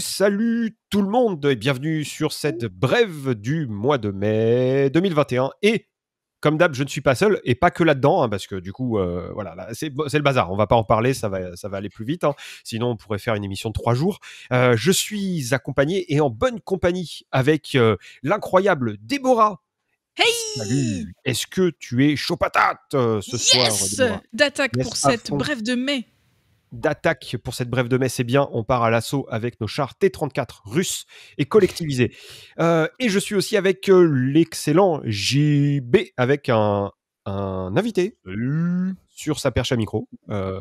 salut tout le monde et bienvenue sur cette brève du mois de mai 2021. Et comme d'hab, je ne suis pas seul et pas que là-dedans, hein, parce que du coup, euh, voilà, c'est le bazar. On va pas en parler, ça va, ça va aller plus vite. Hein. Sinon, on pourrait faire une émission de trois jours. Euh, je suis accompagné et en bonne compagnie avec euh, l'incroyable Déborah. Hey Est-ce que tu es chaud patate ce soir D'attaque pour cette brève de mai d'attaque pour cette brève de messe, c'est eh bien. On part à l'assaut avec nos chars T-34 russes et collectivisés. Euh, et je suis aussi avec euh, l'excellent JB, avec un, invité sur sa perche à micro. Euh,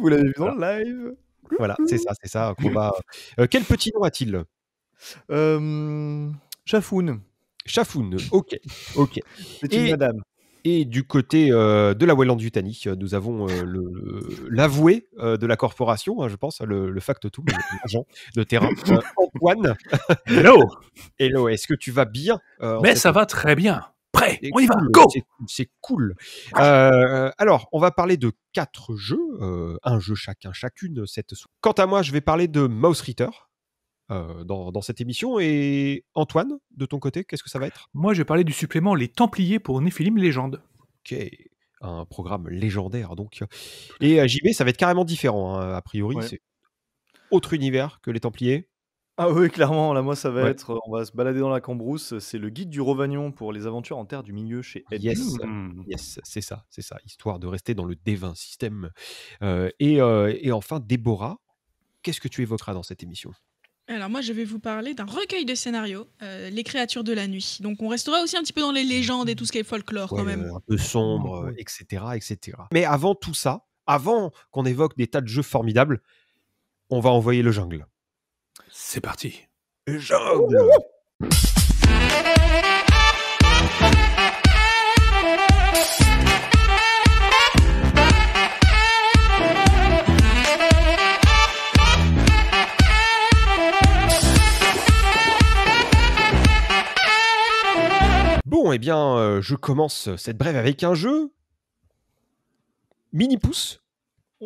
vous l'avez vu dans le live. Voilà, c'est ça, c'est ça. quel petit nom a-t-il Chafoun. Chafoun, ok. ok. C'est une madame. Et du côté euh, de la Weyland-Yutani, euh, nous avons euh, l'avoué de la corporation, hein, je pense, hein, le, le fact tout, de terrain, Antoine. Hello Hello, est-ce que tu vas bien Mais ça va très bien Prêt, on y va, go C'est cool. Ah. alors, on va parler de quatre jeux, un jeu chacun, chacune cette Quant à moi, je vais parler de Mouse Reader. Euh, dans, cette émission. Et Antoine, de ton côté, qu'est-ce que ça va être Moi, je vais parler du supplément Les Templiers pour Néphilim Légende. Ok, un programme légendaire donc. Et à JB, ça va être carrément différent, hein, a priori. C'est autre univers que Les Templiers. Ah oui, clairement, là, moi, ça va être. Euh, on va se balader dans la cambrousse. C'est le guide du Rovagnon pour les aventures en terre du milieu chez Ed. Hmm. Yes, c'est ça, c'est ça. Histoire de rester dans le d système. Euh, et, et enfin, Déborah, qu'est-ce que tu évoqueras dans cette émission alors moi, je vais vous parler d'un recueil de scénarios, euh, Les créatures de la nuit. Donc on restera aussi un petit peu dans les légendes et tout ce qui est folklore quand euh, même. Un peu sombre, etc., etc. Mais avant tout ça, avant qu'on évoque des tas de jeux formidables, on va envoyer le jungle. C'est parti. jungle. Bon, eh bien, euh, je commence cette brève avec un jeu mini pouce,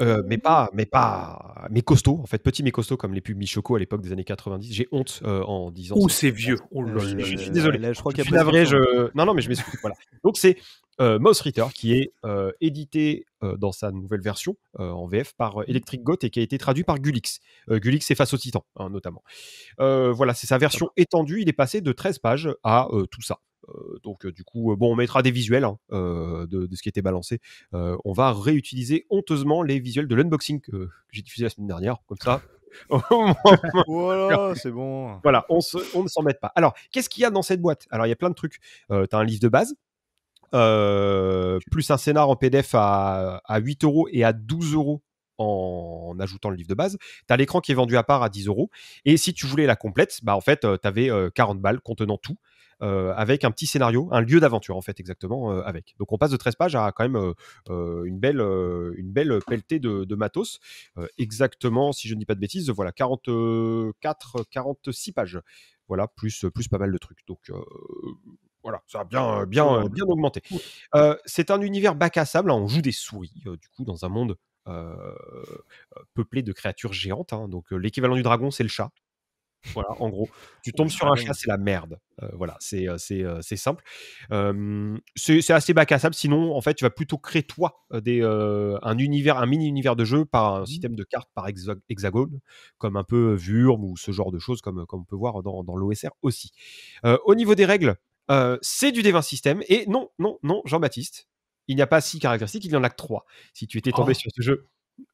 euh, mais pas, mais pas, mais costaud en fait, petit mais costaud comme les pubs Michoco à l'époque des années 90. J'ai honte euh, en disant. ou c'est vieux. Oh je, suis désolé. je crois qu'il y a. je... Non, non, mais je m'excuse. voilà. Donc c'est Mouse Ritter qui est édité dans sa nouvelle version en VF par Electric Goat et qui a été traduit par Gulix. Gulix est face au Titan hein, notamment. voilà, c'est sa version étendue. Il est passé de 13 pages à tout ça. Euh, donc euh, du coup, euh, bon, on mettra des visuels hein, de, ce qui était balancé. on va réutiliser honteusement les visuels de l'unboxing que, j'ai diffusé la semaine dernière, comme ça. voilà, oh c'est bon. Voilà, on, ne s'en met pas. Alors, qu'est-ce qu'il y a dans cette boîte Alors, il y a plein de trucs. Euh, tu as un livre de base, plus un scénar en PDF à, 8 euros et à 12 euros en ajoutant le livre de base. Tu as l'écran qui est vendu à part à 10 euros. Et si tu voulais la complète, bah en fait, tu avais 40 balles contenant tout. Euh, avec un petit scénario, un lieu d'aventure en fait exactement euh, avec. Donc on passe de 13 pages à quand même euh, une belle une belle pelletée de, matos. exactement, si je ne dis pas de bêtises, voilà 44 46 pages. Voilà plus plus pas mal de trucs. Donc voilà, ça a bien, ah, bien, bien augmenté. c'est un univers bac à sable, hein, on joue des souris, du coup, dans un monde peuplé de créatures géantes. Hein. donc l'équivalent du dragon, c'est le chat, voilà, en gros, tu tombes sur un chat, c'est la merde. Euh, voilà, c'est euh, euh, c'est simple. c'est assez bac à sable. Sinon, en fait, tu vas plutôt créer toi des, un univers, un mini-univers de jeu par un mmh. système de cartes par hexagone, comme un peu Vurm ou ce genre de choses, comme, comme on peut voir dans, l'OSR aussi. au niveau des règles, c'est du d système. Et non, non, non, Jean-Baptiste, il n'y a pas six caractéristiques, il y en a que trois. Si tu étais tombé oh. sur ce jeu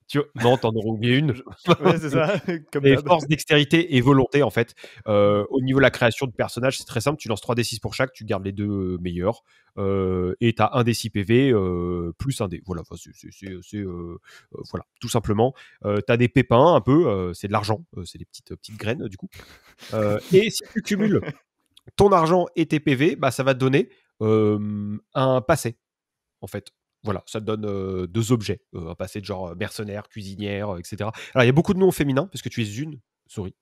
tu... Non, t'en aurais oublié une. c'est force, dextérité et volonté, en fait. Euh, au niveau de la création de personnages, c'est très simple. Tu lances 3d6 pour chaque, tu gardes les deux euh, meilleurs. Euh, et t'as 1 d6 PV plus 1 d. Voilà, c'est, voilà, tout simplement. t'as des pépins un peu, c'est de l'argent, c'est des petites, petites graines, du coup. et si tu cumules ton argent et tes PV, bah, ça va te donner un passé, en fait. Voilà, ça donne deux objets, un passé de genre mercenaire, cuisinière, etc. Alors, il y a beaucoup de noms féminins, parce que tu es une souris,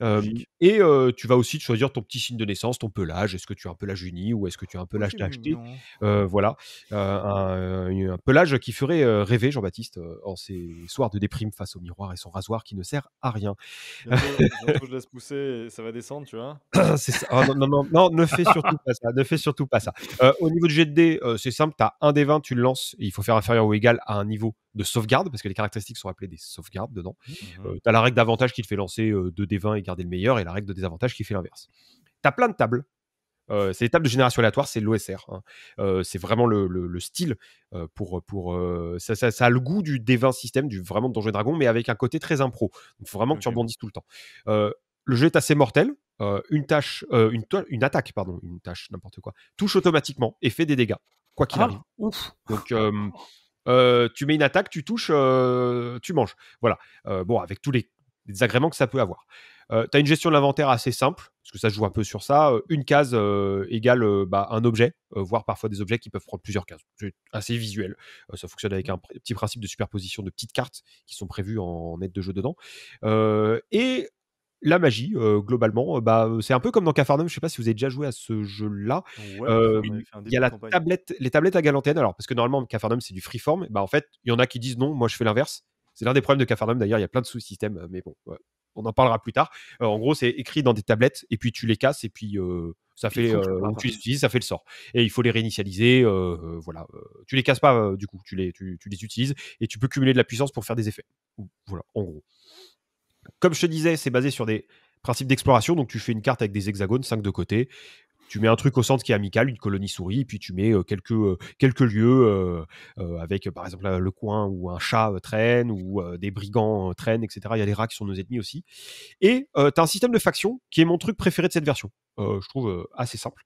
Mmh. et tu vas aussi choisir ton petit signe de naissance, ton pelage. Est-ce que tu as un pelage uni ou est-ce que tu as un pelage tacheté euh, Voilà. Un, pelage qui ferait rêver Jean-Baptiste en ces soirs de déprime face au miroir et son rasoir qui ne sert à rien. je laisse pousser ça va descendre, tu vois. Ah non, non, non, ne fais surtout pas ça. Ne fais surtout pas ça. au niveau jet de dés, c'est simple. Tu as un des 20, tu le lances il faut faire inférieur ou égal à un niveau de sauvegarde, parce que les caractéristiques sont appelées des sauvegardes dedans. Mmh. Euh, t'as tu as la règle d'avantage qui te fait lancer 2d20 euh, et garder le meilleur, et la règle de désavantage qui fait l'inverse. Tu as plein de tables. Euh, c'est les tables de génération aléatoire, c'est l'OSR. Hein. c'est vraiment le, style pour, pour ça, ça, a le goût du D20 système, du vraiment de Donjons et Dragons, mais avec un côté très impro. Il faut vraiment que tu rebondisses tout le temps. le jeu est assez mortel, une tâche, une, une, attaque, pardon, une tâche, n'importe quoi, touche automatiquement et fait des dégâts, quoi qu'il ah, arrive. Donc, tu mets une attaque, tu touches, tu manges. Voilà. bon, avec tous les, désagréments que ça peut avoir. tu as une gestion de l'inventaire assez simple, parce que ça joue un peu sur ça. Une case égale bah, un objet, voire parfois des objets qui peuvent prendre plusieurs cases. C'est assez visuel. ça fonctionne avec un petit principe de superposition de petites cartes qui sont prévues en aide de jeu dedans. et la magie, globalement, bah, c'est un peu comme dans cafarnum Je ne sais pas si vous avez déjà joué à ce jeu-là. il y a les tablettes à galantène. Alors, parce que normalement, cafarnum c'est du freeform. Bah, en fait, il y en a qui disent non, moi, je fais l'inverse. C'est l'un des problèmes de cafarnum d'ailleurs. Il y a plein de sous-systèmes, mais bon, on en parlera plus tard. en gros, c'est écrit dans des tablettes, et puis tu les casses, et puis ça fait, tu les utilises, ça fait le sort. Et il faut les réinitialiser. voilà, tu les casses pas du coup, tu les, tu, les utilises et tu peux cumuler de la puissance pour faire des effets. Voilà, en gros comme je te disais, c'est basé sur des principes d'exploration. Donc, tu fais une carte avec des hexagones, 5 de côté. Tu mets un truc au centre qui est amical, une colonie souris, puis tu mets euh, quelques, euh, quelques lieux euh, avec, par exemple, le coin où un chat traîne, ou des brigands traînent, etc. Il y a des rats qui nos ennemis aussi. Et tu as un système de faction qui est mon truc préféré de cette version. je trouve assez simple,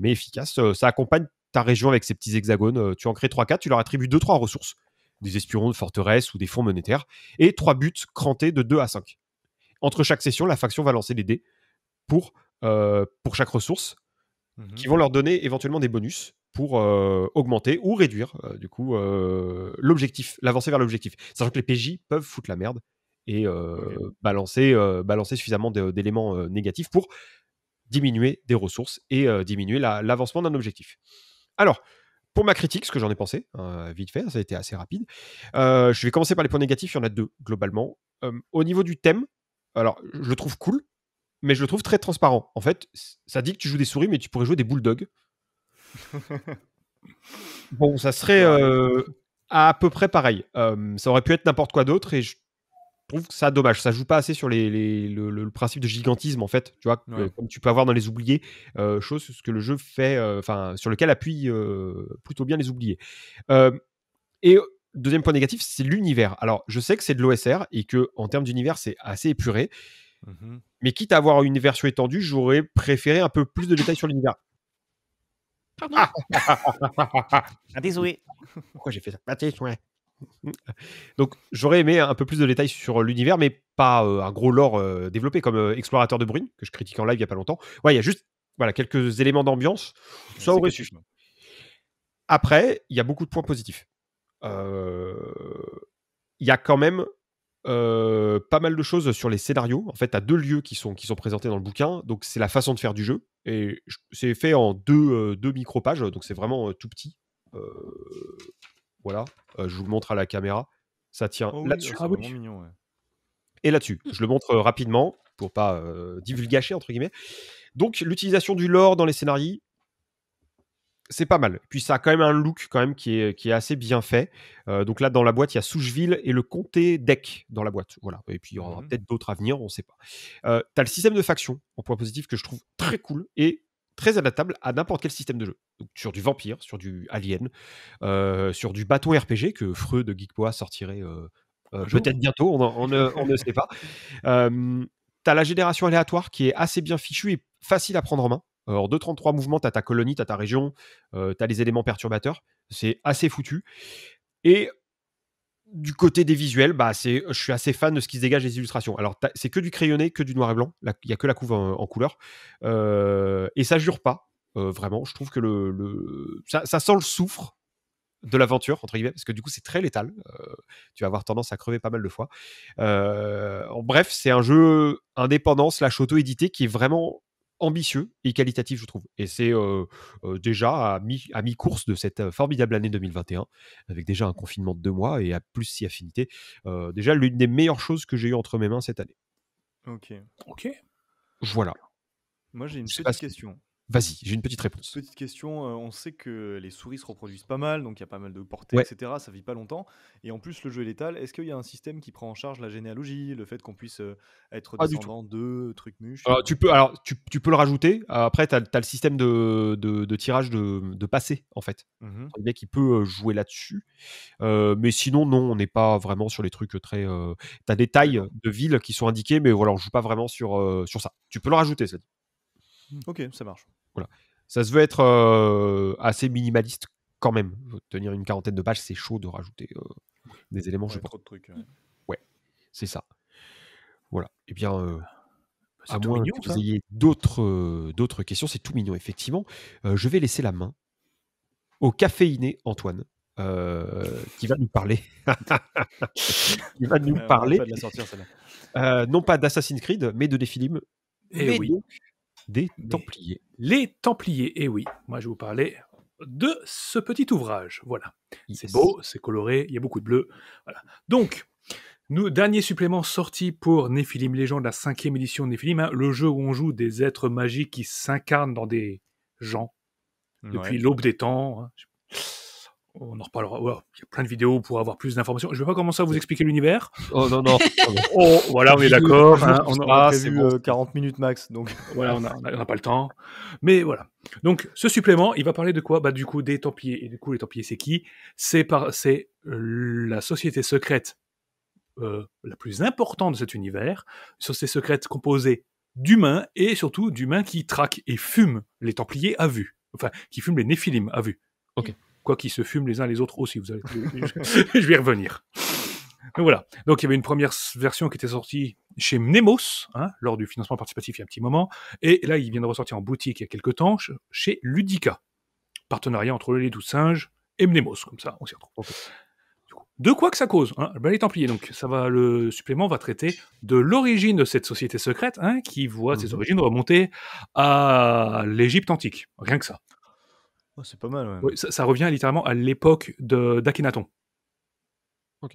mais efficace. ça accompagne ta région avec ses petits hexagones. tu en crées 3-4, tu leur attribues 2-3 ressources des espions de forteresse ou des fonds monétaires, et trois buts crantés de 2 à 5. Entre chaque session, la faction va lancer des dés pour, euh, pour chaque ressource, mmh qui vont leur donner éventuellement des bonus pour euh, augmenter ou réduire, euh, du coup, l'objectif, l'avancée vers l'objectif. Sachant que les PJ peuvent foutre la merde et balancer, balancer suffisamment d'éléments négatifs pour diminuer des ressources et diminuer l'avancement d'un objectif. Alors, pour ma critique, ce que j'en ai pensé, hein, vite fait, hein, ça a été assez rapide. Euh, je vais commencer par les points négatifs, il y en a deux, globalement. au niveau du thème, alors, je le trouve cool, mais je le trouve très transparent. En fait, ça dit que tu joues des souris, mais tu pourrais jouer des bulldogs. bon, ça serait euh, à peu près pareil. ça aurait pu être n'importe quoi d'autre, et je trouve que ça dommage. Ça joue pas assez sur les, le, principe de gigantisme, en fait, tu vois, comme tu peux avoir dans les oubliés, euh, chose ce que le jeu fait, euh, enfin, sur lequel appuie euh, plutôt bien les oubliés. et deuxième point négatif, c'est l'univers. Alors, je sais que c'est de l'OSR et que en termes d'univers, c'est assez épuré. Mmh Mais quitte à avoir une version étendue, j'aurais préféré un peu plus de détails sur l'univers. Pardon. Ah. ah Désolé. Pourquoi j'ai fait ça donc j'aurais aimé un peu plus de détails sur l'univers, mais pas euh, un gros lore euh, développé comme euh, Explorateur de Brune, que je critique en live il n'y a pas longtemps. Ouais, il y a juste voilà, quelques éléments d'ambiance. Ça Après, il y a beaucoup de points positifs. Il y a quand même pas mal de choses sur les scénarios. En fait, tu as deux lieux qui sont, qui sont présentés dans le bouquin. Donc, c'est la façon de faire du jeu. Et c'est fait en deux, deux micro-pages. Donc, c'est vraiment tout petit. Voilà, euh, je vous le montre à la caméra. Ça tient oh là-dessus. Oh, ah et là-dessus. Je le montre euh, rapidement pour pas euh, divulgacher, entre guillemets. Donc, l'utilisation du lore dans les scénarios, c'est pas mal. Puis ça a quand même un look quand même qui est, assez bien fait. donc là, dans la boîte, il y a Soucheville et le comté d'Eck dans la boîte. Voilà. Et puis il y aura mhm. peut-être d'autres à venir, on ne sait pas. T'as tu as le système de faction en point positif que je trouve très cool et très adaptable à n'importe quel système de jeu. sur du vampire, sur du alien, euh, sur du bâton RPG que Freud de geekpoa sortirait euh, euh, peut-être bientôt, on, ne, sait pas. tu as la génération aléatoire qui est assez bien fichue et facile à prendre en main. or 2.33 mouvements, tu as ta colonie, tu as ta région, tu as les éléments perturbateurs. C'est assez foutu. Et du côté des visuels, bah, c'est, euh, je suis assez fan de ce qui se dégage des illustrations. Alors, c'est que du crayonné, que du noir et blanc. Il n'y a que la couve en, couleur. Euh, et ça jure pas, euh, vraiment. Je trouve que le, ça, sent le soufre de l'aventure, entre guillemets, parce que du coup, c'est très létal. tu vas avoir tendance à crever pas mal de fois. en bref, c'est un jeu indépendant, slash auto-édité, qui est vraiment ambitieux et qualitatif, je trouve. Et c'est déjà à, mi- mi-course de cette formidable année 2021, avec déjà un confinement de deux mois et à plus si affinité. déjà l'une des meilleures choses que j'ai eues entre mes mains cette année. Ok. Ok. Voilà. Moi j'ai une petite question. Vas-y, j'ai une petite réponse. Petite question, euh, on sait que les souris se reproduisent pas mal, donc il y a pas mal de portées, etc. Ça vit pas longtemps. Et en plus, le jeu est létal. Est-ce qu'il y a un système qui prend en charge la généalogie, le fait qu'on puisse euh, être descendant de trucs mûches euh, tu peux, alors tu, peux le rajouter. Après, tu as, le système de, tirage de, passé, en fait. Mhm. Le mec, qui peut jouer là-dessus. mais sinon, non, on n'est pas vraiment sur les trucs très. Tu as des tailles de villes qui sont indiquées, mais voilà, on joue pas vraiment sur, sur ça. Tu peux le rajouter, ça. Ok, ça marche. Ça se veut être euh, assez minimaliste quand même. Tenir une quarantaine de pages, c'est chaud de rajouter euh, des éléments, ouais, je Trop de trucs. Ouais, c'est ça. Voilà. Eh bien, euh, bah, à moins que vous ayez d'autres, d'autres questions, c'est tout mignon, effectivement. je vais laisser la main au caféiné Antoine. qui va nous parler. qui va nous parler. non pas d'Assassin's Creed, mais de des Et, et eh oui. Des Templiers. Les Templiers, et eh oui, moi je vous parlais de ce petit ouvrage. Voilà. C'est beau, c'est coloré, il y a beaucoup de bleu. Donc, nous, dernier supplément sorti pour Nephilim Légende, la cinquième édition de Nephilim, hein, le jeu où on joue des êtres magiques qui s'incarnent dans des gens depuis l'aube des temps. Hein on en reparlera. il y a plein de vidéos pour avoir plus d'informations. Je ne vais pas commencer à vous expliquer l'univers. Oh non, non. Oh, voilà, on est d'accord. Hein, on aura prévu 40 euh, euh, minutes max. Donc. Voilà, on n'a pas le temps. Mais voilà. Donc, ce supplément, il va parler de quoi bah, Du coup, des Templiers. Et du coup, les Templiers, c'est qui C'est euh, la société secrète la plus importante de cet univers. Une société secrète composée d'humains et surtout d'humains qui traquent et fument les Templiers à vue. Enfin, qui fument les Néphilim à vue. Ok quoi qu'ils se fument les uns les autres aussi. Vous allez, je vais y revenir. Donc voilà. Donc il y avait une première version qui était sortie chez Mnemos, hein, lors du financement participatif il y a un petit moment, et là il vient de ressortir en boutique il y a quelques temps chez Ludica, partenariat entre les doux singes et Mnemos, comme ça on s'y retrouve. De quoi que ça cause hein, Les Templiers, donc ça va, le supplément va traiter de l'origine de cette société secrète hein, qui voit mmh ses origines remonter à l'Égypte antique. Rien que ça. Oh, c'est pas mal, ça, revient littéralement à l'époque d'Akhenaton. Ok.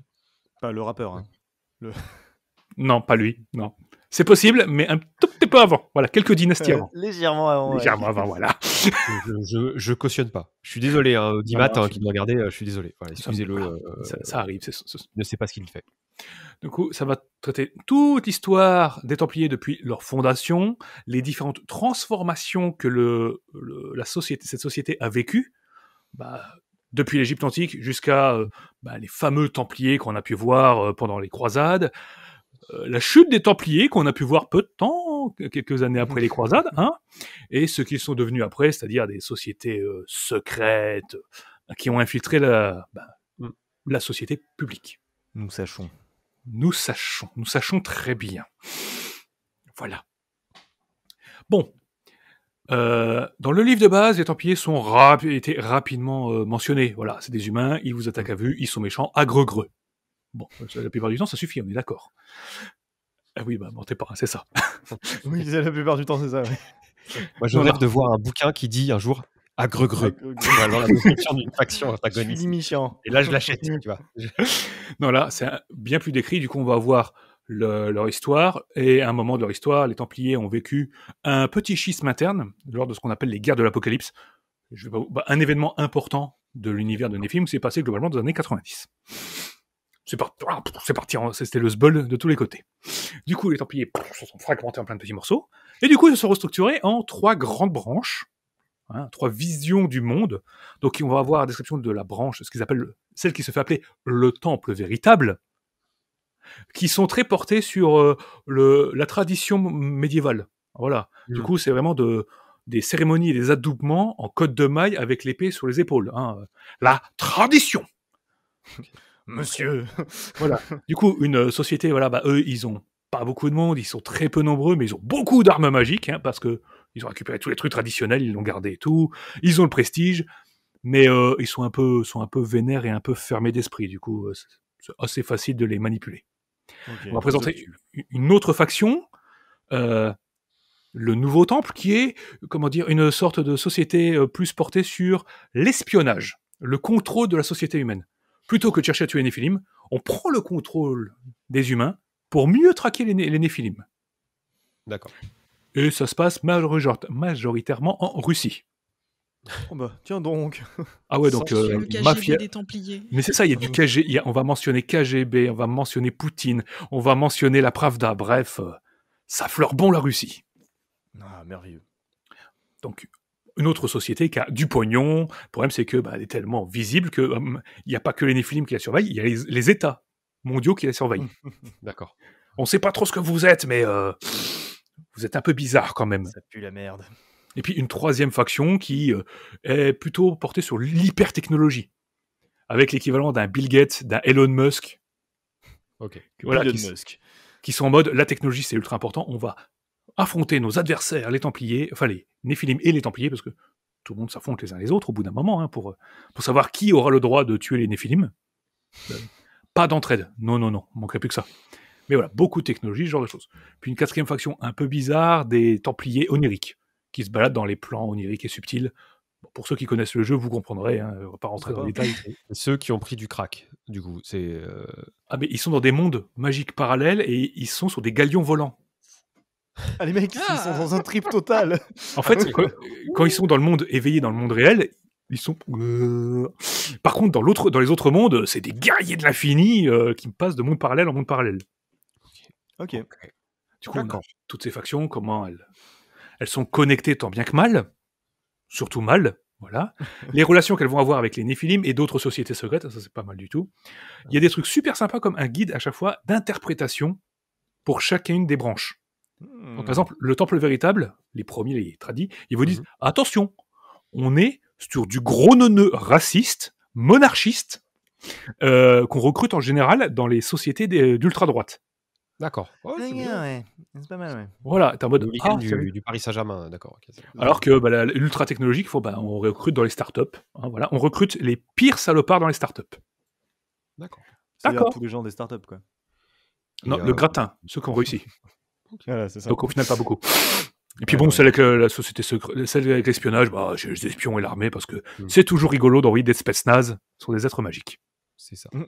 Pas le rappeur, hein. Non, pas lui, non. C'est possible, mais un tout petit peu avant. Voilà, quelques dynasties euh, avant. Légèrement avant. Légèrement avant, voilà. je, cautionne pas. Je suis désolé, hein, Dimat hein, qui doit regarder, euh, je suis désolé. Excusez-le. Euh, ça, arrive. je ne sais pas ce qu'il fait. Du coup, ça va traiter toute l'histoire des Templiers depuis leur fondation, les différentes transformations que le, la société, cette société a vécues. Bah, depuis l'Égypte antique jusqu'à bah, les fameux Templiers qu'on a pu voir pendant les croisades, euh, la chute des Templiers qu'on a pu voir peu de temps, quelques années après les croisades, hein, et ce qu'ils sont devenus après, c'est-à-dire des sociétés euh, secrètes euh, qui ont infiltré bah, la, société publique. Nous sachons. Nous sachons, nous sachons très bien. Voilà. Bon. dans le livre de base, les Templiers sont été rapidement mentionnés. Voilà, c'est des humains, ils vous attaquent à vue, ils sont méchants, agregreux Bon, euh, la plupart du temps, ça suffit, on est d'accord. Ah oui, bah, mentez pas, hein, c'est ça. oui, la plupart du temps, c'est ça. oui. Moi, j'ai de voir un bouquin qui dit un jour à Alors, la description d'une faction antagoniste. Et là, je l'achète, tu vois. non, là, c'est bien plus décrit. Du coup, on va voir leur histoire. Et à un moment de leur histoire, les Templiers ont vécu un petit schisme interne lors de ce qu'on appelle les guerres de l'Apocalypse. Bah, un événement important de l'univers de néphim s'est passé globalement dans les années 90. Ah, c'est parti, hein. c'est c'était le sbul de tous les côtés. Du coup, les Templiers se sont fragmentés en plein de petits morceaux, et du coup, ils se sont restructurés en trois grandes branches, hein, trois visions du monde. Donc, on va avoir la description de la branche, ce qu'ils appellent celle qui se fait appeler le temple véritable, qui sont très portées sur euh, le, la tradition médiévale. Voilà. Mmh. Du coup, c'est vraiment de, des cérémonies et des adoubements en côte de maille avec l'épée sur les épaules. Hein. La tradition monsieur. voilà. Du coup, une euh, société, voilà, bah, eux, ils ont pas beaucoup de monde, ils sont très peu nombreux, mais ils ont beaucoup d'armes magiques, hein, parce que ils ont récupéré tous les trucs traditionnels, ils l'ont gardé et tout, ils ont le prestige, mais euh, ils sont un peu, sont un peu vénères et un peu fermés d'esprit. Du coup, euh, c'est assez facile de les manipuler. On va présenter une autre faction. le nouveau temple, qui est, comment dire, une sorte de société plus portée sur l'espionnage, le contrôle de la société humaine plutôt que de chercher à tuer les Néphilim, on prend le contrôle des humains pour mieux traquer les, Néphilim. D'accord. Et ça se passe majoritairement en Russie. Oh bah, tiens donc. Ah ouais, donc euh, mafia. Mais c'est ça, il y a du ah KGB. on va mentionner KGB, on va mentionner Poutine, on va mentionner la Pravda. Bref, euh, ça fleure bon la Russie. Ah merveilleux. Donc une autre société qui a du pognon. Le problème, c'est que bah, est tellement visible que hum, il n'y a pas que les Néphilim qui la surveillent, il y a les, États mondiaux qui la surveillent. D'accord. On ne sait pas trop ce que vous êtes, mais euh, vous êtes un peu bizarre quand même. Ça pue la merde. Et puis une troisième faction qui euh, est plutôt portée sur l'hypertechnologie, avec l'équivalent d'un Bill Gates, d'un Elon Musk. Ok. Voilà, Elon Musk. Qui sont en mode la technologie c'est ultra important, on va affronter nos adversaires, les Templiers, enfin les Néphilim et les Templiers, parce que tout le monde s'affronte les uns les autres au bout d'un moment, hein, pour, euh, pour savoir qui aura le droit de tuer les Néphilim. Euh, pas d'entraide, non, non, non, manquerait plus que ça. Mais voilà, beaucoup de technologie, ce genre de choses. Puis une quatrième faction un peu bizarre des Templiers oniriques, qui se baladent dans les plans oniriques et subtils. pour ceux qui connaissent le jeu, vous comprendrez, hein, on va pas rentrer dans les détails. Ceux qui ont pris du crack, du coup, c'est. Euh, ah, mais ils sont dans des mondes magiques parallèles et ils sont sur des galions volants. Ah, les mecs, ils sont ah. dans un trip total. En fait, ah quand, ils sont dans le monde éveillé, dans le monde réel, ils sont. Euh, par contre, dans, l'autre, dans les autres mondes, c'est des guerriers de l'infini euh, qui passent de monde parallèle en monde parallèle. Ok. Du coup, toutes ces factions, comment elles, elles sont connectées tant bien que mal, surtout mal, voilà. les relations qu'elles vont avoir avec les Néphilim et d'autres sociétés secrètes, ça c'est pas mal du tout. Il y a des trucs super sympas comme un guide à chaque fois d'interprétation pour chacune des branches. Hmm. par exemple, le temple véritable, les premiers, les tradis, ils vous disent mhm. attention, on est sur du gros nonneux raciste, monarchiste, euh, qu'on recrute en général dans les sociétés euh, d'ultra-droite. D'accord. Ah ah, c'est pas mal, ouais. Voilà, t'es en mode. Ah, du, Paris Saint-Germain, d'accord. Alors que bah, l'ultra technologique, faut, bah, on recrute dans les startups. Hein, voilà, on recrute les pires salopards dans les startups. D'accord. D'accord. Tous les gens des startups, quoi. Non, le euh, gratin, ceux qui ont réussi. Donc au final, pas beaucoup. Et puis bon, celle avec euh, la, société secrète, celle avec l'espionnage, bah, j'ai les espions et l'armée parce que mm. c'est toujours rigolo d'envoyer des espèces nazes sont des êtres magiques. C'est ça. Mm.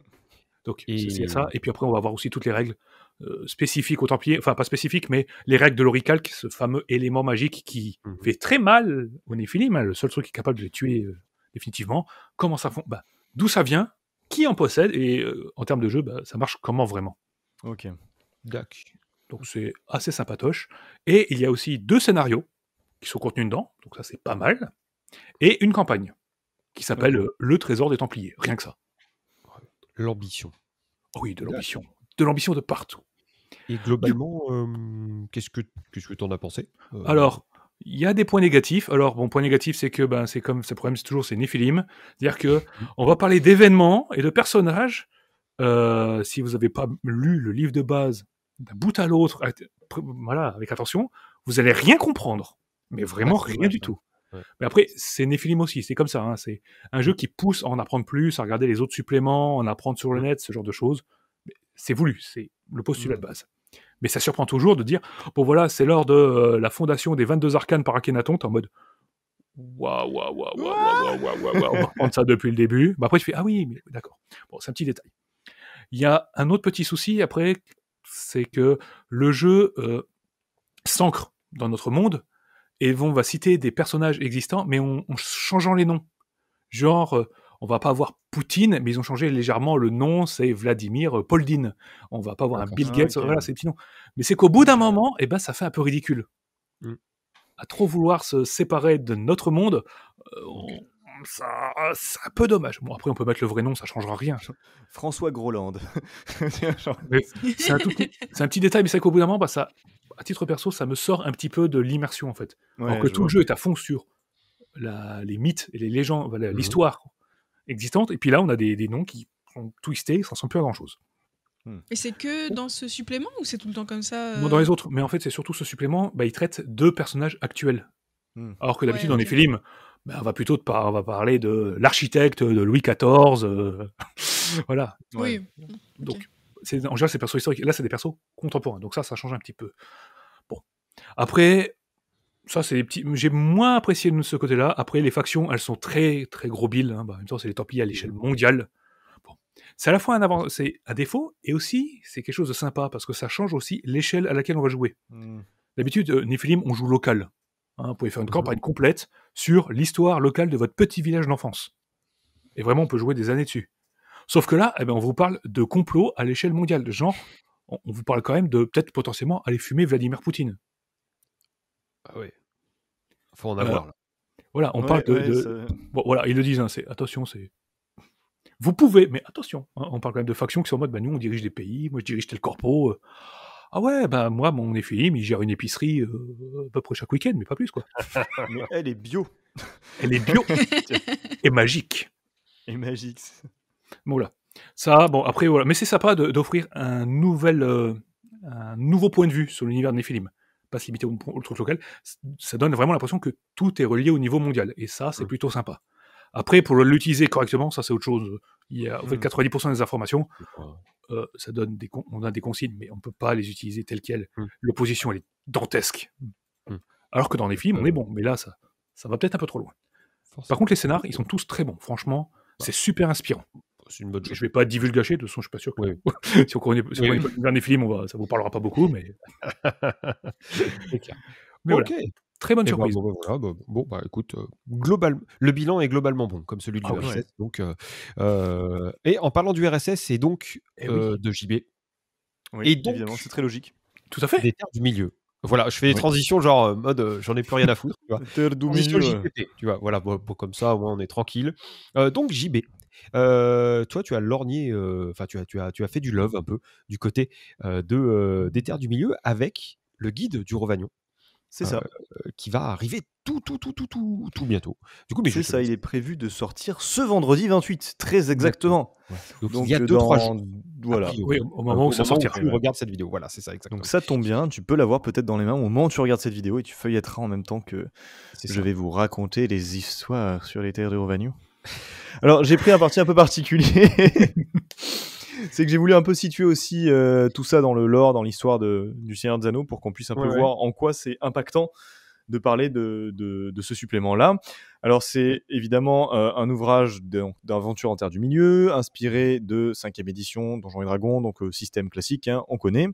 Donc c'est ça. Et puis après, on va voir aussi toutes les règles euh, spécifiques aux Templiers, enfin pas spécifiques, mais les règles de l'oricalque, ce fameux élément magique qui mm. fait très mal au Néphilim, hein. le seul truc qui est capable de les tuer euh, définitivement. Comment ça font bah, D'où ça vient Qui en possède Et en termes de jeu, bah, ça marche comment vraiment Ok. D'accord donc c'est assez sympatoche. Et il y a aussi deux scénarios qui sont contenus dedans, donc ça c'est pas mal, et une campagne qui s'appelle euh, Le Trésor des Templiers, rien que ça. L'ambition. oui, de l'ambition. De l'ambition de partout. Et globalement, euh, qu'est-ce que tu ce que en as pensé euh? Alors, il y a des points négatifs. Alors, bon, point négatif, c'est que ben, c'est comme ce problème, c'est toujours c'est néphilim C'est-à-dire que on va parler d'événements et de personnages. si vous n'avez pas lu le livre de base, d'un bout à l'autre, ah, voilà, avec attention, vous allez rien comprendre. Mais vraiment rien du tout. Mais après, c'est Néphilim aussi, c'est comme ça. Hein, c'est un jeu mm. qui pousse à en apprendre plus, à regarder les autres suppléments, en apprendre sur le mm. net, ce genre de choses. C'est voulu, c'est le postulat de mm. base. Mais ça surprend toujours de dire bon voilà, c'est l'heure de euh, la fondation des 22 arcanes par Akhenaton, t'es en mode waouh, waouh, waouh, waouh, waouh, waouh, on va ça depuis le début. Bah après, tu fais ah oui, mais d'accord. Bon, c'est un petit détail. Il y a un autre petit souci après c'est que le jeu euh, s'ancre dans notre monde et on va citer des personnages existants, mais en, changeant les noms. Genre, euh, on va pas avoir Poutine, mais ils ont changé légèrement le nom, c'est Vladimir Poldin. On va pas avoir un Bill ah, Gates, voilà, c'est petits Mais c'est qu'au bout d'un moment, eh ben, ça fait un peu ridicule. Mm. À trop vouloir se séparer de notre monde, euh, ça, euh, c'est un peu dommage. Bon, après, on peut mettre le vrai nom, ça changera rien. François Groland. c'est un, petit détail, mais c'est qu'au bout d'un moment, bah, ça, à titre perso, ça me sort un petit peu de l'immersion, en fait. Alors que tout le jeu est à fond sur les mythes et les légendes, mhm. l'histoire existante. Et puis là, on a des, noms qui sont twistés, ça ressemble plus à grand-chose. Hmm. Et c'est que dans ce supplément ou c'est tout le temps comme ça euh? Dans les autres, mais en fait c'est surtout ce supplément, bah, il traite deux personnages actuels. Hmm. Alors que d'habitude dans les films, ben, on va plutôt par on va parler de l'architecte de Louis XIV. Euh, voilà. Donc, en général, c'est des persos historiques. Là, c'est des persos contemporains. Donc, ça, ça change un petit peu. Bon. Après, ça, c'est des petits. J'ai moins apprécié de ce côté-là. Après, les factions, elles sont très, très gros billes. Hein. Bah, en même temps, c'est les Templiers à l'échelle mondiale. Bon. C'est à la fois un, avant... un défaut et aussi, c'est quelque chose de sympa parce que ça change aussi l'échelle à laquelle on va jouer. Hmm. D'habitude, euh, Nephilim, on joue local. Hein, vous pouvez faire une mmh. campagne complète sur l'histoire locale de votre petit village d'enfance. Et vraiment, on peut jouer des années dessus. Sauf que là, eh ben, on vous parle de complot à l'échelle mondiale. Genre, on vous parle quand même de peut-être potentiellement aller fumer Vladimir Poutine. Ah oui. Faut en euh, avoir. là. Voilà, on parle de. voilà, ils le disent, hein, c'est attention, c'est. Vous pouvez, mais attention, hein, on parle quand même de factions qui sont en mode, bah, nous on dirige des pays, moi je dirige tel corpo, euh, ah ouais, bah moi, mon Néphilim, il gère une épicerie euh, à peu près chaque week-end, mais pas plus, quoi. mais elle est bio. Elle est bio et magique. Et magique. Bon, là. Ça, bon, après, voilà. Mais c'est sympa d'offrir un, nouvel, euh, un nouveau point de vue sur l'univers de Néphilim. Pas se limiter au, truc local. Ça donne vraiment l'impression que tout est relié au niveau mondial. Et ça, c'est mmh. plutôt sympa. Après, pour l'utiliser correctement, ça c'est autre chose. Il y a fait, 90% hmm. des informations, euh, ça donne des on a des consignes, mais on ne peut pas les utiliser telles quelles. Hmm. L'opposition, elle est dantesque. Hmm. Alors que dans les films, on est bon, mais là, ça, ça va peut-être un peu trop loin. Par contre, les scénars, ils sont tous très bons. Franchement, c'est super inspirant. C'est une Je vais pas divulgacher, de toute façon, je suis pas sûr que si on connaît, on ça vous parlera pas beaucoup, mais. Ok Très bonne surprise. Ben, ben, bon, bah écoute, euh, le bilan est globalement bon, comme celui du ah RSS. Donc, euh, euh, et en parlant du RSS, c'est donc eh de JB. Oui, et évidemment, c'est très logique. Tout à fait. Des terres du milieu. Voilà, je fais des transitions genre mode j'en ai plus rien à foutre. Tu vois. voilà, comme ça on est tranquille. donc JB, toi tu as lorgné, enfin tu as, tu, as, tu as fait du love un peu du côté de, des terres du milieu avec le guide du Rovagnon c'est ça. Euh, qui va arriver tout, tout, tout, tout, tout, tout bientôt. Du coup, mais c'est ça, il est prévu de sortir ce vendredi 28, très exactement. Donc, il y a euh, deux, trois jours. Voilà. oui, au moment où ça sortira. Tu regardes cette vidéo, voilà, c'est ça, exactement. Donc ça tombe bien, tu peux l'avoir peut-être dans les mains au moment où tu regardes cette vidéo et tu feuilleteras en même temps que je vais vous raconter les histoires sur les terres de Rovagno. Alors, j'ai pris un parti un peu particulier. c'est que j'ai voulu un peu situer aussi euh, tout ça dans le lore, dans l'histoire du Seigneur des Anneaux, pour qu'on puisse un peu voir en quoi c'est impactant de parler de, de, ce supplément-là. Alors c'est évidemment euh, un ouvrage d'aventure en Terre du Milieu, inspiré de 5e édition Donjons et Dragons, donc euh, système classique, hein, on connaît.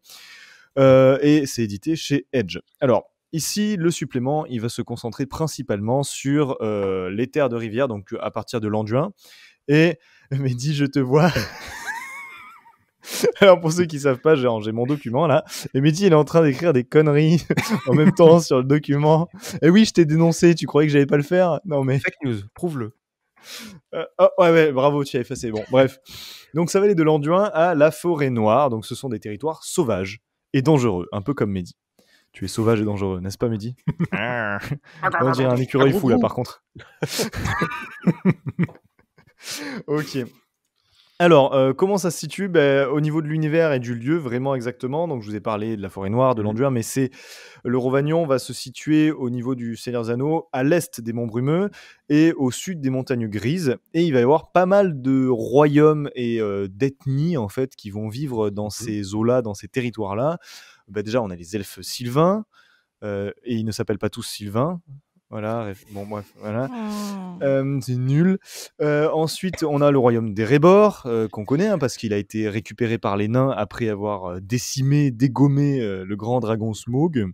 et c'est édité chez Edge. Alors, Ici, le supplément, il va se concentrer principalement sur les terres de rivière, donc à partir de l'an Et Mehdi, je te vois Alors pour ceux qui savent pas, j'ai mon document là, et Mehdi il est en train d'écrire des conneries en même temps sur le document. Et eh oui, je t'ai dénoncé, tu croyais que j'allais pas le faire Non mais... Fake news, prouve-le. Euh, oh, ouais, ouais, bravo, tu as effacé. Bon, bref. Donc ça va aller de l'Anduin à la forêt noire, donc ce sont des territoires sauvages et dangereux, un peu comme Mehdi. Tu es sauvage et dangereux, n'est-ce pas, Mehdi On dirait un écureuil fou, là, par contre. ok. Alors, euh, comment ça se situe ben, Au niveau de l'univers et du lieu, vraiment exactement. Donc, je vous ai parlé de la forêt noire, de mmh. l'Anduin, mais c'est le Rovagnon va se situer au niveau du Seigneur Zano, à l'est des monts brumeux et au sud des montagnes grises. Et il va y avoir pas mal de royaumes et euh, d'ethnies en fait qui vont vivre dans mmh. ces eaux-là, dans ces territoires-là. Bah, déjà, on a les elfes sylvains. Euh, et ils ne s'appellent pas tous sylvains. Voilà, bon bref, voilà. Ah. c'est nul. Euh, ensuite, on a le royaume des Rébors, euh, qu'on connaît, hein, parce qu'il a été récupéré par les nains après avoir euh, décimé, dégommé le grand dragon Smog.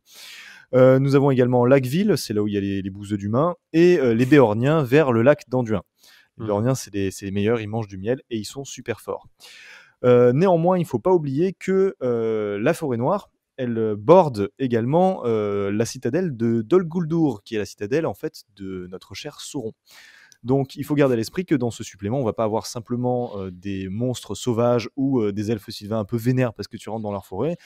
nous avons également Lacville, c'est là où il y a les, bouseux d'humains, et les Béorniens vers le lac d'Anduin. Les mmh. Béorniens, c'est les, meilleurs, ils mangent du miel et ils sont super forts. néanmoins, il ne faut pas oublier que la forêt noire, elle euh, borde également euh, la citadelle de Dol Guldur, qui est la citadelle en fait de notre cher Sauron. Donc il faut garder à l'esprit que dans ce supplément, on va pas avoir simplement euh, des monstres sauvages ou des elfes sylvains un peu vénères parce que tu rentres dans leur forêt.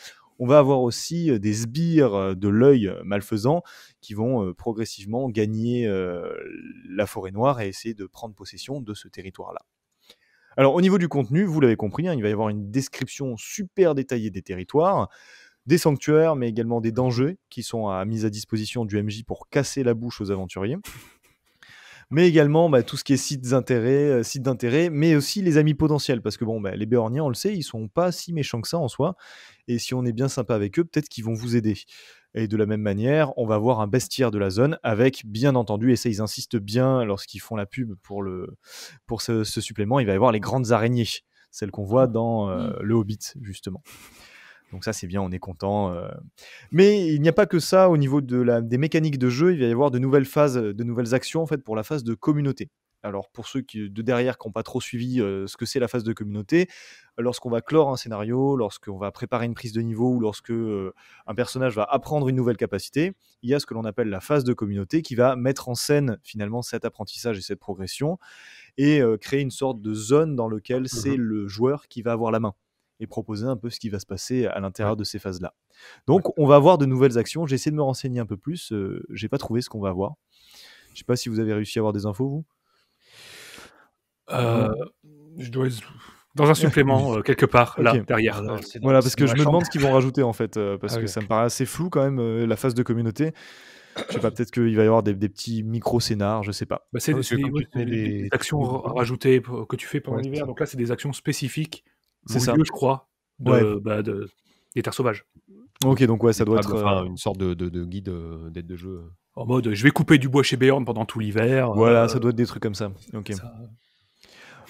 On va avoir aussi des sbires de l'œil malfaisant qui vont progressivement gagner la forêt noire et essayer de prendre possession de ce territoire-là. Alors au niveau du contenu, vous l'avez compris, hein, il va y avoir une description super détaillée des territoires des sanctuaires, mais également des dangers qui sont à, mise à disposition du MJ pour casser la bouche aux aventuriers. Mais également bah, tout ce qui est sites d'intérêt, euh, sites d'intérêt, mais aussi les amis potentiels, parce que bon, bah, les Béorniens, on le sait, ils sont pas si méchants que ça en soi, et si on est bien sympa avec eux, peut-être qu'ils vont vous aider. Et de la même manière, on va voir un bestiaire de la zone avec, bien entendu, et ça ils insistent bien lorsqu'ils font la pub pour, le, pour ce, supplément, il va y avoir les grandes araignées, celles qu'on voit oh. dans euh, Le Hobbit, justement. Donc ça, c'est bien, on est content. Euh. Mais il n'y a pas que ça au niveau des mécaniques de jeu. Il va y avoir de nouvelles phases, de nouvelles actions en fait pour la phase de communauté. Alors pour ceux qui, de derrière qui n'ont pas trop suivi euh, ce que c'est la phase de communauté, lorsqu'on va clore un scénario, lorsqu'on va préparer une prise de niveau ou lorsque euh, un personnage va apprendre une nouvelle capacité, il y a ce que l'on appelle la phase de communauté qui va mettre en scène finalement cet apprentissage et cette progression et créer une sorte de zone dans laquelle mmh c'est le joueur qui va avoir la main et proposer un peu ce qui va se passer à l'intérieur de ces phases-là. Donc, on va avoir de nouvelles actions. J'ai essayé de me renseigner un peu plus. Euh, je n'ai pas trouvé ce qu'on va avoir. Je sais pas si vous avez réussi à avoir des infos, vous euh, hum. Je dois. Dans un supplément, euh, quelque part, là, derrière. Voilà, parce que je me demande ce qu'ils vont rajouter, en fait, parce ah, que ça me paraît assez flou, quand même, la phase de communauté. Je sais pas, peut-être qu'il va y avoir des, petits micro-scénars, je sais pas. Bah, c'est des, actions rajoutées que tu fais pendant l'hiver. Donc là, c'est des actions spécifiques c'est ça. je crois, bah, de, des terres sauvages. Ok, donc ouais, ça doit être euh, une sorte de, guide euh, d'aide de jeu. Euh. En mode, je vais couper du bois chez Béorn pendant tout l'hiver. Voilà, ça doit être des trucs comme ça. Ok.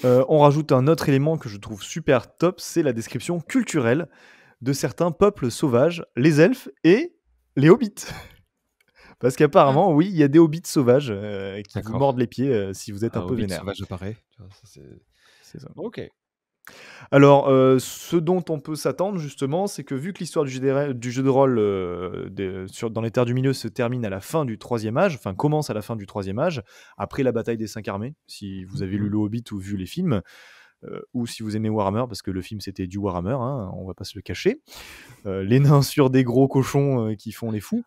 on rajoute un autre élément que je trouve super top, c'est la description culturelle de certains peuples sauvages, les elfes et les hobbits. Parce qu'apparemment, oui, il y a des hobbits sauvages qui vous mordent les pieds si vous êtes un peu vénère. sauvage, pareil. C'est ça. Ok. Alors, euh, ce dont on peut s'attendre justement, c'est que vu que l'histoire du, jeu de rôle euh, dans les terres du milieu se termine à la fin du troisième âge, enfin commence à la fin du troisième âge, après la bataille des cinq armées, si vous avez lu mhm. le Hobbit ou vu les films, euh, ou si vous aimez Warhammer, parce que le film c'était du Warhammer, hein, on va pas se le cacher, les nains sur des gros cochons qui font les fous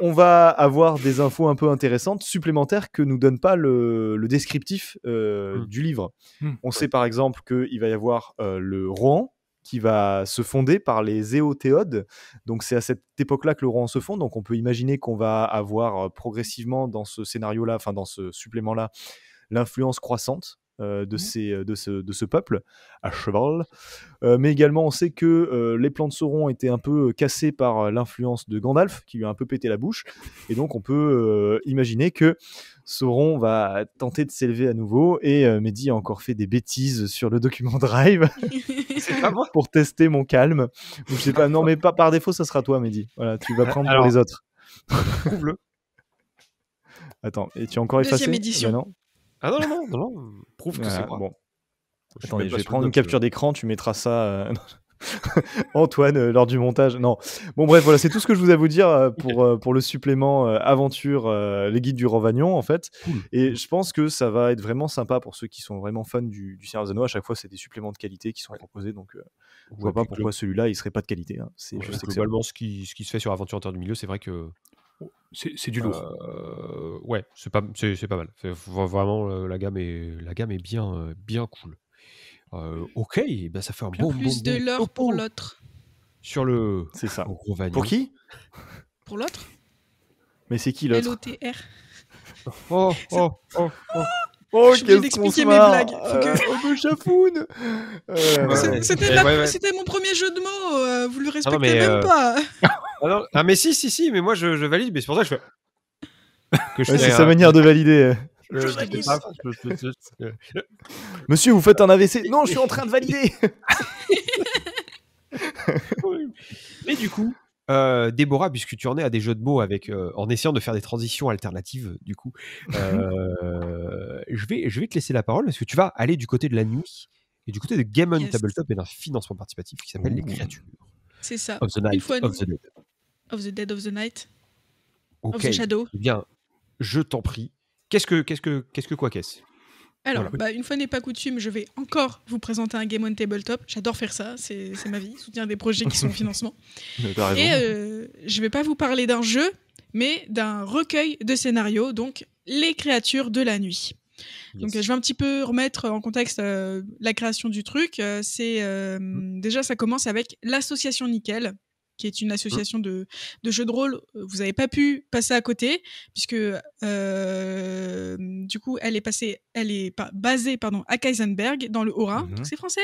on va avoir des infos un peu intéressantes supplémentaires que nous donne pas le, descriptif euh, hmm. du livre. Hmm. On sait par exemple qu'il va y avoir euh, le Rohan qui va se fonder par les éothéodes. Donc c'est à cette époque-là que le Rohan se fonde. Donc on peut imaginer qu'on va avoir euh, progressivement dans ce scénario-là, enfin dans ce supplément-là, l'influence croissante euh, de, ces, euh, de, ce, de, ce, peuple à cheval. Euh, mais également, on sait que les plans de Sauron étaient un peu cassés par l'influence de Gandalf, qui lui a un peu pété la bouche. Et donc, on peut imaginer que Sauron va tenter de s'élever à nouveau. Et Mehdi a encore fait des bêtises sur le document Drive pour tester mon calme. Donc, je sais pas, non, mais pas par défaut, ça sera toi, Mehdi. Voilà, tu vas prendre pour les autres. Attends, et tu as encore effacé ah non, non, non, prouve que c'est Bon. Je vais prendre une capture d'écran, tu mettras ça. Euh, Antoine euh, lors du montage. Non. Bon bref, voilà, c'est tout ce que je vous à vous dire euh, pour, pour le supplément aventure les guides du Rovagnon en fait. Et je pense que ça va être vraiment sympa pour ceux qui sont vraiment fans du, du Seigneur des À chaque fois, c'est des suppléments de qualité qui sont proposés, donc je vois pas pourquoi celui-là il serait pas de qualité. Hein. C'est globalement ce qui, ce qui se fait sur Aventure Terre du Milieu, c'est vrai que c'est du lourd. Euh, ouais, c'est pas, c'est c'est pas mal. Vraiment, la gamme est, la gamme est bien, euh, bien cool. Euh, ok, eh ben ça fait un bon plus de l'or pour l'autre. Sur le. C'est ça. Pour qui Pour l'autre. Mais c'est qui l'autre L-O-T-R. Oh, oh, oh, oh. Oh, je suis obligé d'expliquer mes blagues. Faut euh, que... C'était mon premier jeu de mots. Euh, vous le ah respectez même euh, pas. Ah, ah, mais si, si, si. Mais moi, je, valide. Mais c'est pour ça que je fais. c'est sa manière de valider. Monsieur, vous faites un AVC. Non, je suis en train de valider. mais du coup, euh, Déborah, puisque tu en es à des jeux de mots avec, euh, en essayant de faire des transitions alternatives, du coup, euh, je, vais, je vais te laisser la parole parce que tu vas aller du côté de la nuit et du côté de Game on Tabletop et d'un financement participatif qui s'appelle Les Créatures. C'est ça. Of the Night. Of the, dead. of the Night. Of the Shadow. Eh bien, je t'en prie. Qu'est-ce que, qu'est-ce que, qu'est-ce que quoi qu'est-ce alors, bah, une fois n'est pas coutume, je vais encore vous présenter un Game on Tabletop. J'adore faire ça, c'est ma vie, soutenir des projets qui sont en financement. Et euh, je ne vais pas vous parler d'un jeu, mais d'un recueil de scénarios, donc Les créatures de la nuit. Donc, euh, je vais un petit peu remettre en contexte euh, la création du truc. c'est mm. Déjà, ça commence avec l'association Nickel, qui est une mmh. association de, jeux de rôle, euh, vous n'avez pas pu passer à côté, puisque euh, du coup, elle est, passée, elle est basée pardon, à Kaisenberg, dans le Haut-Rhin. Mmh C'est français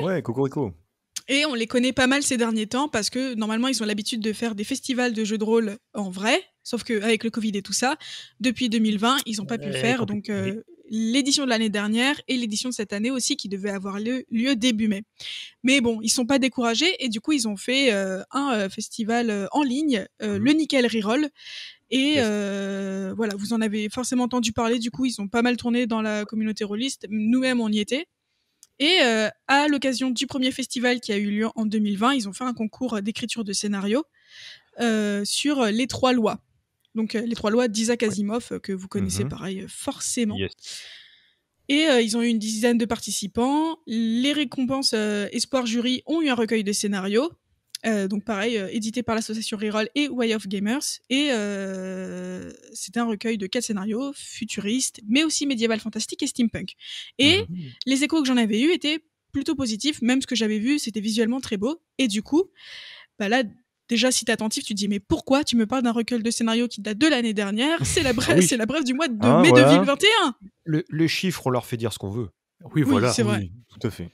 Ouais, coucou, cocorico. Et on les connaît pas mal ces derniers temps parce que normalement ils ont l'habitude de faire des festivals de jeux de rôle en vrai, sauf qu'avec le Covid et tout ça, depuis 2020 ils n'ont pas pu le faire, donc euh, l'édition de l'année dernière et l'édition de cette année aussi qui devait avoir lieu, début mai. Mais bon, ils sont pas découragés et du coup, ils ont fait euh, un euh, festival euh, en ligne, mhm. le Nickel Reroll. Et voilà, vous en avez forcément entendu parler. Du coup, ils ont pas mal tourné dans la communauté rôliste. Nous-mêmes, on y était. Et à l'occasion du premier festival qui a eu lieu en 2020, ils ont fait un concours d'écriture de scénario sur les trois lois. Donc euh, les trois lois d'Isaac Asimov euh, que vous connaissez mhm. pareil euh, forcément. Et ils ont eu une dizaine de participants. Les récompenses Espoir Jury ont eu un recueil de scénarios. donc pareil, édité par l'association Reroll et Way of Gamers. Et c'est un recueil de quatre scénarios futuristes, mais aussi médiéval fantastique et steampunk. Et mhm. les échos que j'en avais eu étaient plutôt positifs, même ce que j'avais vu, c'était visuellement très beau. Et du coup, bah là, Déjà, si t'es attentif, tu te dis, mais pourquoi tu me parles d'un recueil de scénario qui date de l'année dernière C'est la, ah brève, c'est la du mois de ah, mai 2021 le, chiffre on leur fait dire ce qu'on veut. Oui, voilà. C'est vrai. tout à fait.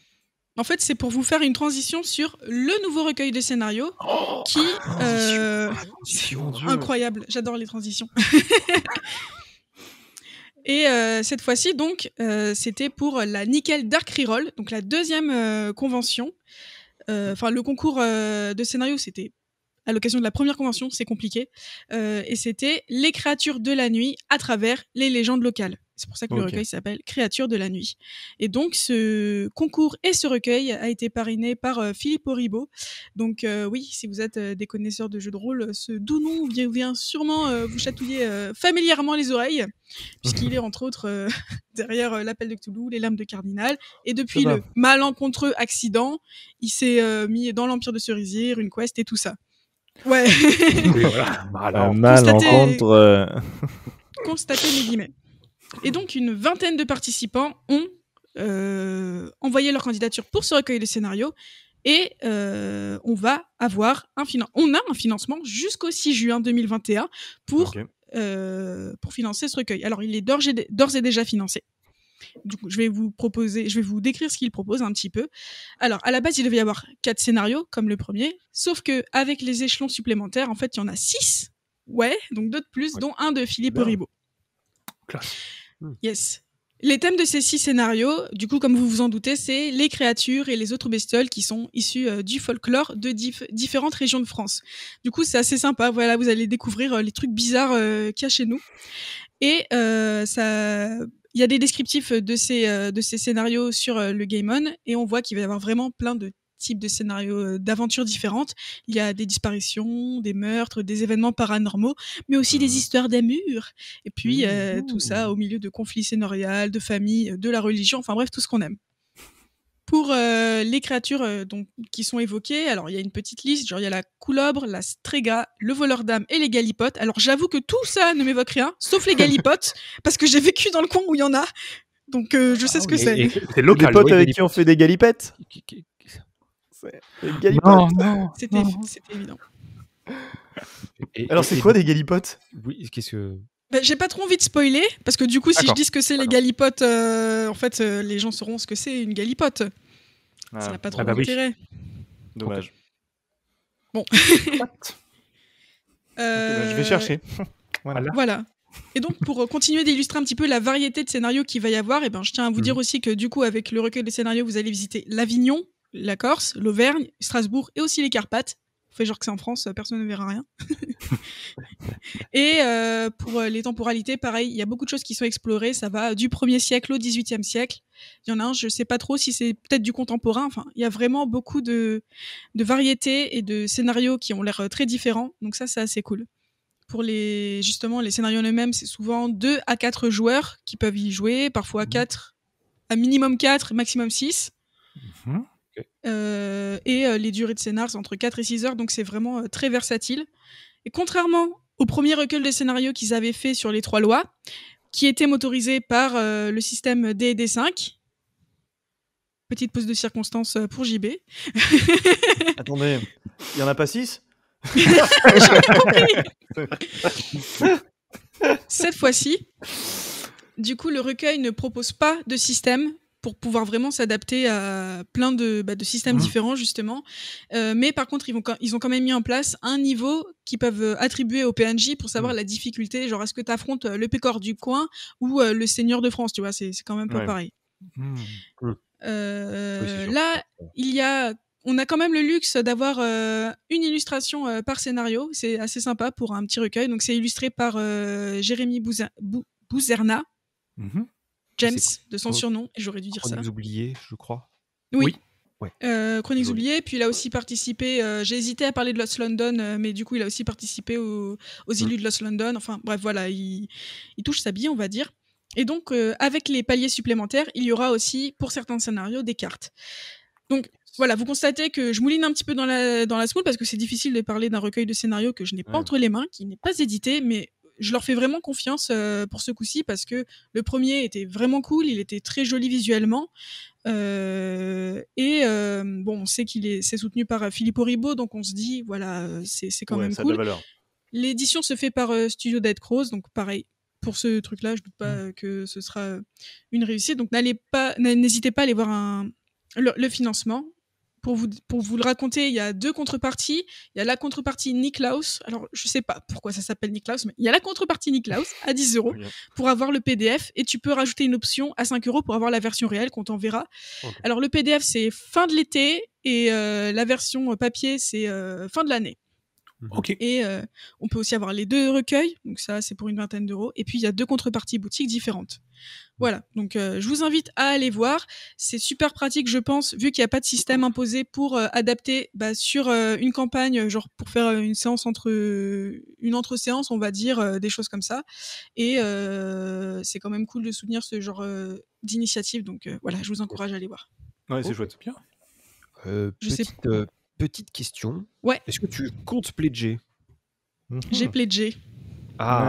En fait, c'est pour vous faire une transition sur le nouveau recueil de scénarios oh, ah, qui... Euh, incroyable, j'adore les transitions. Et euh, cette fois-ci, donc, euh, c'était pour la Nickel Dark Reroll, donc la deuxième convention. Enfin, le concours de scénario, c'était à l'occasion de la première convention, c'est compliqué. Euh, et c'était les créatures de la nuit à travers les légendes locales. C'est pour ça que le recueil s'appelle Créatures de la nuit. Et donc ce concours et ce recueil a été parrainé par euh, Philippe Oribo. Donc euh, oui, si vous êtes euh, des connaisseurs de jeux de rôle, ce doux nom vient, vient sûrement euh, vous chatouiller familièrement les oreilles, puisqu'il est entre autres derrière l'appel de Cthulhu, les lames de Cardinal. Et depuis le malencontreux accident, il s'est mis dans l'Empire de Cerisier, une quest et tout ça. Ouais. voilà, bah, rencontre. Euh. guillemets. Et donc, une vingtaine de participants ont euh, envoyé leur candidature pour ce recueil de scénario. Et euh, on va avoir un financement on a un financement jusqu'au 6 juin 2021 pour, pour financer ce recueil. Alors, il est d'ores et déjà financé je vais vous proposer, je vais vous décrire ce qu'il propose un petit peu. Alors, à la base, il devait y avoir quatre scénarios, comme le premier, sauf que avec les échelons supplémentaires, en fait, il y en a six. Ouais, donc d'autres plus, dont un de Philippe Ribot. Hmm. Yes. Les thèmes de ces six scénarios, du coup, comme vous vous en doutez, c'est les créatures et les autres bestioles qui sont issues euh, du folklore de différentes régions de France. Du coup, c'est assez sympa. Voilà, vous allez découvrir euh, les trucs bizarres euh, qu'il y a chez nous. Et ça il y a des descriptifs euh, de ces, euh, de ces scénarios sur euh, le Game On et on voit qu'il va y avoir vraiment plein de types de scénarios d'aventures différentes. Il y a des disparitions, des meurtres, des événements paranormaux, mais aussi des mmh. histoires d'amour. Et puis mmh, tout ça mmh. au milieu de conflits scénarios, de familles, de la religion, enfin bref, tout ce qu'on aime. Pour euh, les créatures euh, donc, qui sont évoquées, alors il y a une petite liste, genre il y a la coulobre, la strega, le voleur d'âme et les galipotes. Alors j'avoue que tout ça ne m'évoque rien, sauf les galipotes, parce que j'ai vécu dans le coin où il y en a, donc euh, je sais ah ce que c'est. C'est Les potes avec qui on fait des galipettes galipotes C'était évident. alors c'est quoi des galipotes Oui, qu'est-ce que... Bah, j'ai pas trop envie de spoiler, parce que du coup, si je dis ce que c'est les galipotes, euh, en fait, euh, les gens sauront ce que c'est une galipote. Ah. Ça n'a pas ah trop bah d'intérêt. Dommage. Bon. Euh, bah, je vais chercher. Voilà. Et donc, pour continuer d'illustrer un petit peu la variété de scénarios qu'il va y avoir, et eh ben, je tiens à vous mhm. dire aussi que du coup, avec le recueil des scénarios, vous allez visiter l'Avignon, la Corse, l'Auvergne, Strasbourg et aussi les Carpates fait genre que c'est en France, personne ne verra rien. et euh, pour euh, les temporalités, pareil, il y a beaucoup de choses qui sont explorées. Ça va du 1er siècle au 18e siècle. Il y en a un, je ne sais pas trop si c'est peut-être du contemporain. Enfin, il y a vraiment beaucoup de, variétés et de scénarios qui ont l'air euh, très différents. Donc ça, c'est assez cool. Pour les justement les scénarios eux-mêmes, c'est souvent 2 à 4 joueurs qui peuvent y jouer, parfois 4, mmh. à minimum 4, maximum 6. Euh, et euh, les durées de scénar, c'est entre 4 et 6 heures, donc c'est vraiment euh, très versatile. Et contrairement au premier recueil de scénarios qu'ils avaient fait sur les trois lois, qui était motorisé par le système D D5, petite pause de circonstance pour JB. Attendez, il y en a pas 6 Cette fois-ci, du coup, le recueil ne propose pas de système pour pouvoir vraiment s'adapter à plein de, bah, systèmes mmh. différents justement. Euh, mais par contre, ils, vont, ils ont quand même mis en place un niveau qu'ils peuvent euh, attribuer au PNJ pour savoir mmh. la difficulté. Genre, est-ce que tu affrontes euh, le pécor du coin ou le seigneur de France Tu vois, c'est quand même pas pareil. Mmh. là, il y a on a quand même le luxe d'avoir une illustration par scénario. C'est assez sympa pour un petit recueil. Donc, c'est illustré par Jérémy Bouzerna. James, de son surnom, j'aurais dû dire ça. Chroniques oubliées, je crois. Oui. Euh, Chroniques oubliées, puis il a aussi participé, euh, j'ai hésité à parler de Lost London, euh, mais du coup il a aussi participé aux, aux mm. de Lost London, enfin bref voilà, il, touche sa bille on va dire. Et donc avec les paliers supplémentaires, il y aura aussi pour certains scénarios des cartes. Donc voilà, vous constatez que je mouline un petit peu dans la, dans la semoule parce que c'est difficile de parler d'un recueil de scénarios que je n'ai pas entre les mains, qui n'est pas édité, mais je leur fais vraiment confiance euh, pour ce coup-ci parce que le premier était vraiment cool, il était très joli visuellement. Euh, et euh, bon, on sait qu'il est, soutenu par Philippe Oribo, donc on se dit, voilà, c'est, quand même ça cool. L'édition se fait par Studio Dead Cross, donc pareil, pour ce truc-là, je doute pas mm. que ce sera une réussite. Donc n'allez pas, n'hésitez pas à aller voir le, financement pour vous, pour vous le raconter, il y a deux contreparties. Il y a la contrepartie Niklaus. Alors, je sais pas pourquoi ça s'appelle Niklaus, mais il y a la contrepartie Niklaus à 10 euros pour avoir le PDF et tu peux rajouter une option à 5 euros pour avoir la version réelle qu'on t'enverra. Alors, le PDF, c'est fin de l'été et euh, la version euh, papier, c'est euh, fin de l'année. Mmh. Et euh, on peut aussi avoir les deux recueils, donc ça c'est pour une vingtaine d'euros. Et puis il y a deux contreparties boutiques différentes. Voilà, donc euh, je vous invite à aller voir. C'est super pratique, je pense, vu qu'il n'y a pas de système imposé pour euh, adapter bah, sur une campagne, genre pour faire une séance entre une entre-séance, on va dire, des choses comme ça. Et c'est quand même cool de soutenir ce genre d'initiative. Donc voilà, je vous encourage à aller voir. Ouais, c'est oh. chouette. Bien. Euh, petite, petite question. Ouais. Est-ce que tu comptes pledger J'ai mhm. pledgé. Ah.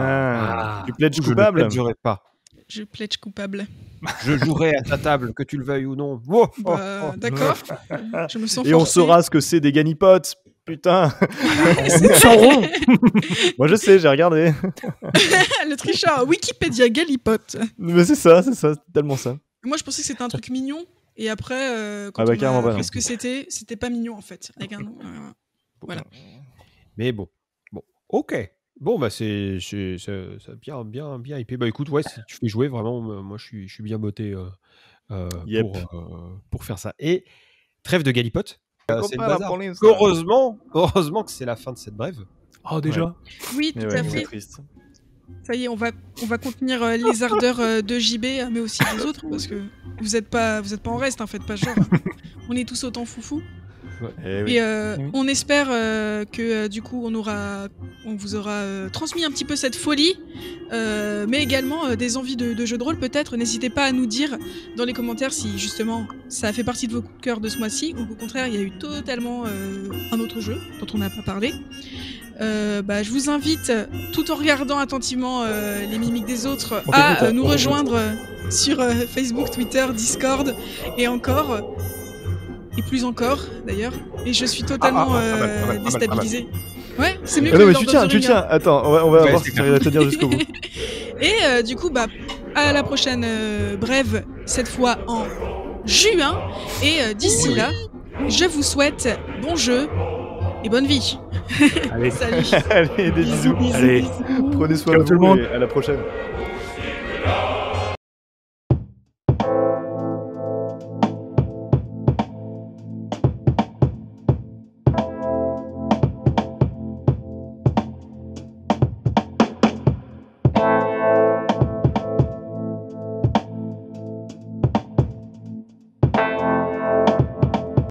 Ah. ah, Tu pledges coupable Je ne pas. Je pledge coupable. Je jouerai à ta table, que tu le veuilles ou non. Bah, d'accord. Et on saura ce que c'est des ganipotes. Putain, C'est Moi je sais, j'ai regardé. le tricheur, Wikipédia galipote. Mais c'est ça, c'est ça, tellement ça. Moi je pensais que c'était un truc mignon et après, euh, quand ah bah, on a... parce que c'était, c'était pas mignon en fait. Euh, voilà. Mais bon, bon, ok. Bon bah c'est, bien, bien, bien IP Bah écoute, ouais, si tu fais jouer vraiment, moi je suis, je suis bien botté euh, pour, pour faire ça. Et trêve de galipote. Ah, c'est le bazar. Heureusement, heureusement que c'est la fin de cette brève. Oh déjà. Oui, tout à fait. Triste. Ça y est, on va, on va contenir euh, les ardeurs euh, de JB, mais aussi des autres, parce que vous n'êtes pas, vous êtes pas en reste, en fait, pas genre. on est tous autant foufou. Eh et, euh, eh on espère que du coup on aura, on vous aura transmis un petit peu cette folie, mais également des envies de, jeux de rôle peut-être. N'hésitez pas à nous dire dans les commentaires si justement ça fait partie de vos cœurs de de ce mois-ci ou au contraire il y a eu totalement un autre jeu dont on n'a pas parlé. Euh, bah, je vous invite, tout en regardant attentivement euh, les mimiques des autres, à euh, nous rejoindre sur Facebook, Twitter, Discord et encore, et plus encore d'ailleurs. Et je suis totalement ah, ah, ah, déstabilisé. Ouais, c'est mieux que eh non, tu tiens, tu tiens. Attends, on va, on va ouais, voir si tu à tenir jusqu'au bout. et du coup, bah, à la prochaine brève, cette fois en juin. Et d'ici là, je vous souhaite bon jeu, et bonne vie. Allez, salut. Allez, des bisous. Allez, prenez soin de vous tout le monde. Et à la prochaine.